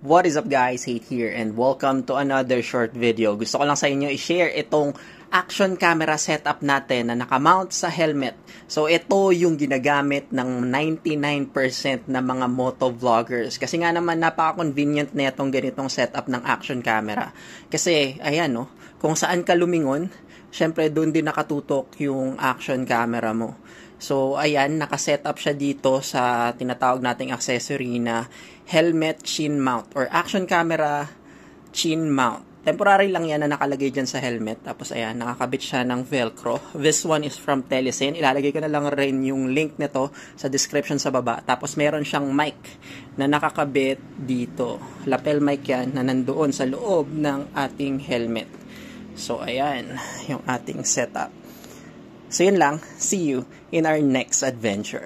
What is up guys, Hate here and welcome to another short video. Gusto ko lang sa inyo i-share itong action camera setup natin na nakamount sa helmet. So ito yung ginagamit ng 99% ng mga moto vloggers. Kasi nga naman napaka-convenient na itong ganitong setup ng action camera. Kasi ayan no, oh, kung saan ka lumingon, syempre doon din nakatutok yung action camera mo. So, ayan, nakaset up siya dito sa tinatawag nating accessory na helmet chin mount or action camera chin mount. Temporary lang yan na nakalagay dyan sa helmet. Tapos, ayan, nakakabit siya ng Velcro. This one is from Telesin. Ilalagay ko na lang rin yung link nito sa description sa baba. Tapos, meron siyang mic na nakakabit dito. Lapel mic yan na nandoon sa loob ng ating helmet. So, ayan, yung ating setup. So yun lang. See you in our next adventure.